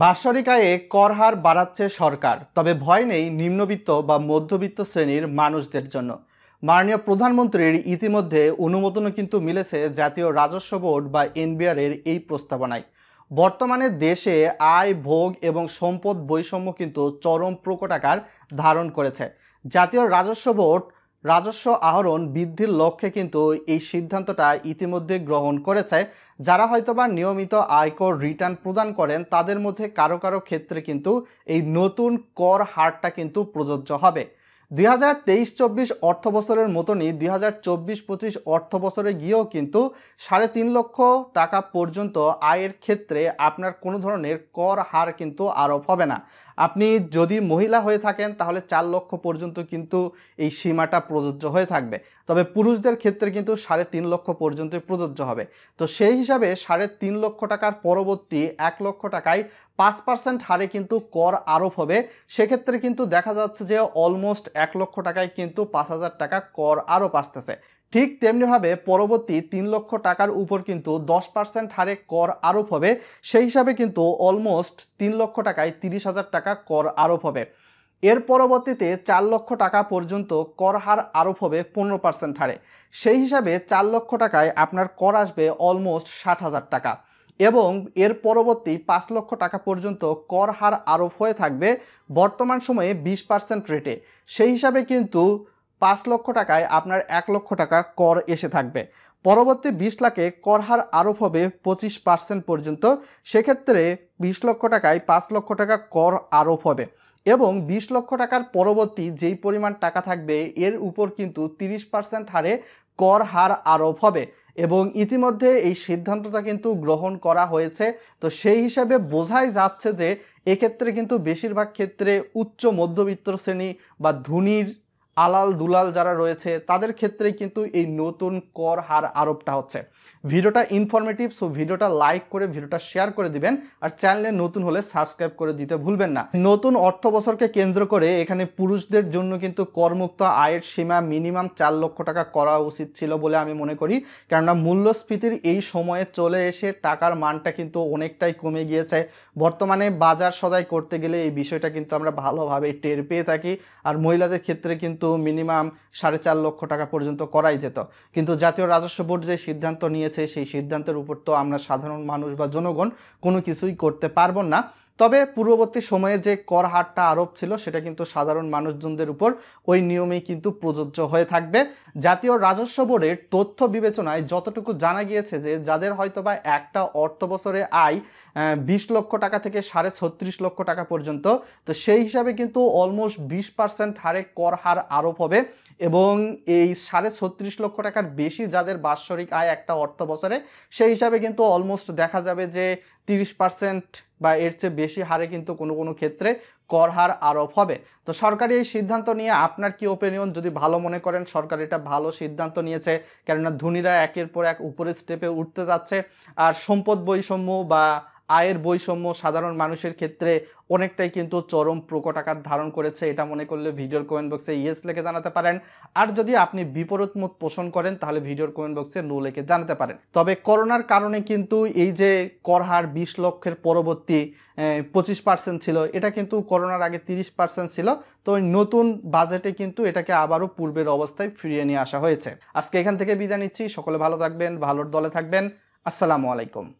বাৎসরিক আয়ে কর হার বাড়াচ্ছে সরকার তবে ভয় নেই নিম্নবিত্ত বা মধ্যবিত্ত শ্রেণীর মানুষদের জন্য মাননীয় প্রধানমন্ত্রীর ইতিমধ্যে অনুমোদনও কিন্তু মিলেছে জাতীয় রাজস্ব বোর্ড বা এনবিআরের এই প্রস্তাবনায় বর্তমানে দেশে আয় ভোগ এবং সম্পদ বৈষম্য কিন্তু চরম প্রকট আকার ধারণ করেছে জাতীয় রাজস্ব বোর্ড রাজস্ব আহরণ বৃদ্ধির লক্ষ্যে কিন্তু এই সিদ্ধান্তটা ইতিমধ্যে গ্রহণ করেছে যারা হয়তোবা নিয়মিত আয়কর রিটার্ন প্রদান করেন তাদের মধ্যে কারো কারো ক্ষেত্রে কিন্তু এই নতুন কর হারটা কিন্তু প্রযোজ্য হবে দুই হাজার তেইশ চব্বিশ অর্থ বছরের মতনই দুই হাজার চব্বিশ পঁচিশ অর্থ বছরে গিয়েও কিন্তু সাড়ে তিন লক্ষ টাকা পর্যন্ত আয়ের ক্ষেত্রে আপনার কোনো ধরনের কর হার কিন্তু আরোপ হবে না আপনি যদি মহিলা হয়ে থাকেন তাহলে চার লক্ষ পর্যন্ত কিন্তু এই সীমাটা প্রযোজ্য হয়ে থাকবে তবে পুরুষদের ক্ষেত্রে কিন্তু সাড়ে তিন লক্ষ পর্যন্ত প্রযোজ্য হবে তো সেই হিসাবে সাড়ে তিন লক্ষ টাকার পরবর্তী এক লক্ষ টাকায় পাঁচ পার্সেন্ট হারে কিন্তু কর আরোপ হবে সেক্ষেত্রে কিন্তু দেখা যাচ্ছে যে অলমোস্ট এক লক্ষ টাকায় কিন্তু পাঁচ হাজার টাকা কর আরোপ আসতেছে ঠিক তেমনিভাবে পরবর্তী তিন লক্ষ টাকার উপর কিন্তু দশ পার্সেন্ট হারে কর আরোপ হবে সেই হিসাবে কিন্তু অলমোস্ট তিন লক্ষ টাকায় তিরিশ হাজার টাকা কর আরোপ হবে এর পরবর্তীতে চার লক্ষ টাকা পর্যন্ত কর হার আরোপ হবে পনেরো পার্সেন্ট হারে সেই হিসাবে চার লক্ষ টাকায় আপনার কর আসবে অলমোস্ট ষাট হাজার টাকা এবং এর পরবর্তী পাঁচ লক্ষ টাকা পর্যন্ত কর হার আরোপ হয়ে থাকবে বর্তমান সময়ে বিশ পার্সেন্ট রেটে সেই হিসাবে কিন্তু পাঁচ লক্ষ টাকায় আপনার এক লক্ষ টাকা কর এসে থাকবে পরবর্তী বিশ লাখে কর হার আরোপ হবে পঁচিশ পার্সেন্ট পর্যন্ত সেক্ষেত্রে বিশ লক্ষ টাকায় পাঁচ লক্ষ টাকা কর আরোপ হবে এবং বিশ লক্ষ টাকার পরবর্তী যেই পরিমাণ টাকা থাকবে এর উপর কিন্তু তিরিশ পার্সেন্ট হারে কর হার আরোপ হবে এবং ইতিমধ্যে এই সিদ্ধান্তটা কিন্তু গ্রহণ করা হয়েছে তো সেই হিসাবে বোঝাই যাচ্ছে যে এক্ষেত্রে কিন্তু বেশিরভাগ ক্ষেত্রে উচ্চ মধ্যবিত্ত শ্রেণী বা ধনীর আলাল দুলাল যারা রয়েছে তাদের ক্ষেত্রে কিন্তু এই নতুন কর হার আরোপটা হচ্ছে ভিডিওটা ইনফরমেটিভ সো ভিডিওটা লাইক করে ভিডিওটা শেয়ার করে দিবেন আর চ্যানেলে নতুন হলে সাবস্ক্রাইব করে দিতে ভুলবেন না নতুন অর্থ বছরকে কেন্দ্র করে এখানে পুরুষদের জন্য কিন্তু করমুক্ত আয়ের সীমা মিনিমাম চার লক্ষ টাকা করা উচিত ছিল বলে আমি মনে করি কেননা মূল্যস্ফীতির এই সময়ে চলে এসে টাকার মানটা কিন্তু অনেকটাই কমে গিয়েছে বর্তমানে বাজার সদাই করতে গেলে এই বিষয়টা কিন্তু আমরা ভালোভাবে টের পেয়ে থাকি আর মহিলাদের ক্ষেত্রে কিন্তু কিন্তু মিনিমাম সাড়ে চার লক্ষ টাকা পর্যন্ত করাই যেত কিন্তু জাতীয় রাজস্ব বোর্ড যে সিদ্ধান্ত নিয়েছে সেই সিদ্ধান্তের উপর তো আমরা সাধারণ মানুষ বা জনগণ কোনো কিছুই করতে পারবো না তবে পূর্ববর্তী সময়ে যে কর হারটা আরোপ ছিল সেটা কিন্তু সাধারণ মানুষজনদের উপর ওই নিয়মেই কিন্তু প্রযোজ্য হয়ে থাকবে জাতীয় রাজস্ব বোর্ডের তথ্য বিবেচনায় যতটুকু জানা গিয়েছে যে যাদের হয়তোবা একটা অর্থ বছরে আয় বিশ লক্ষ টাকা থেকে সাড়ে ছত্রিশ লক্ষ টাকা পর্যন্ত তো সেই হিসাবে কিন্তু অলমোস্ট বিশ পার্সেন্ট হারে কর হার আরোপ হবে এবং এই সাড়ে ছত্রিশ লক্ষ টাকার বেশি যাদের বাৎসরিক আয় একটা অর্থ বছরে সেই হিসাবে কিন্তু অলমোস্ট দেখা যাবে যে তিরিশ পার্সেন্ট বা এর চেয়ে বেশি হারে কিন্তু কোনো কোনো ক্ষেত্রে কর হার আরোপ হবে তো সরকারি এই সিদ্ধান্ত নিয়ে আপনার কি ওপিনিয়ন যদি ভালো মনে করেন সরকার এটা ভালো সিদ্ধান্ত নিয়েছে কেননা ধনীরা একের পর এক উপরের স্টেপে উঠতে যাচ্ছে আর সম্পদ বৈষম্য বা আয়ের বৈষম্য সাধারণ মানুষের ক্ষেত্রে অনেকটাই কিন্তু চরম প্রকট আকার ধারণ করেছে এটা মনে করলে ভিডিওর কমেন্ট বক্সে ইয়েস লেখে জানাতে পারেন আর যদি আপনি বিপরীত মত পোষণ করেন তাহলে ভিডিওর কমেন্ট বক্সে নো লেখে জানাতে পারেন তবে করোনার কারণে কিন্তু এই যে করহার বিশ লক্ষের পরবর্তী পঁচিশ পার্সেন্ট ছিল এটা কিন্তু করোনার আগে তিরিশ পার্সেন্ট ছিল তো নতুন বাজেটে কিন্তু এটাকে আবারও পূর্বের অবস্থায় ফিরিয়ে নিয়ে আসা হয়েছে আজকে এখান থেকে বিদায় নিচ্ছি সকলে ভালো থাকবেন ভালোর দলে থাকবেন আসসালামু আলাইকুম